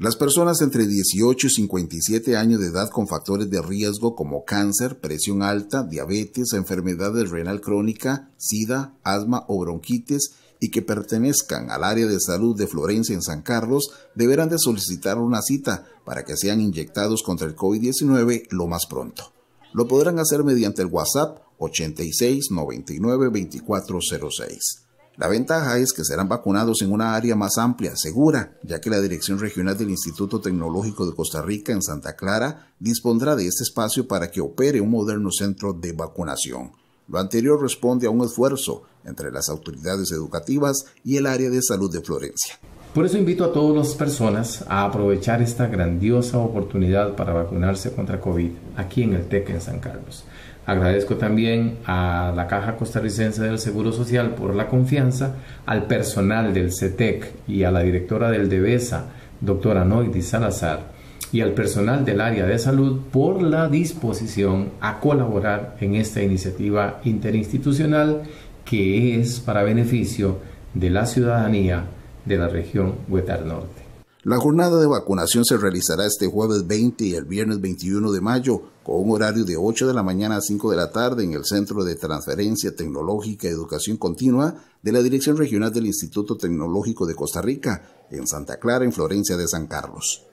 Las personas entre 18 y 57 años de edad con factores de riesgo como cáncer, presión alta, diabetes, enfermedades renal crónica, sida, asma o bronquitis y que pertenezcan al área de salud de Florencia en San Carlos deberán de solicitar una cita para que sean inyectados contra el COVID-19 lo más pronto. Lo podrán hacer mediante el WhatsApp 8699 2406. La ventaja es que serán vacunados en una área más amplia, segura, ya que la Dirección Regional del Instituto Tecnológico de Costa Rica en Santa Clara dispondrá de este espacio para que opere un moderno centro de vacunación. Lo anterior responde a un esfuerzo entre las autoridades educativas y el área de salud de Florencia. Por eso invito a todas las personas a aprovechar esta grandiosa oportunidad para vacunarse contra COVID aquí en el TEC en San Carlos. Agradezco también a la Caja Costarricense del Seguro Social por la confianza, al personal del CETEC e y a la directora del DEVESA, doctora Noidi Salazar, y al personal del área de salud por la disposición a colaborar en esta iniciativa interinstitucional que es para beneficio de la ciudadanía de la región Huetar Norte. La jornada de vacunación se realizará este jueves 20 y el viernes 21 de mayo, con un horario de 8 de la mañana a 5 de la tarde en el Centro de Transferencia Tecnológica y Educación Continua de la Dirección Regional del Instituto Tecnológico de Costa Rica, en Santa Clara, en Florencia de San Carlos.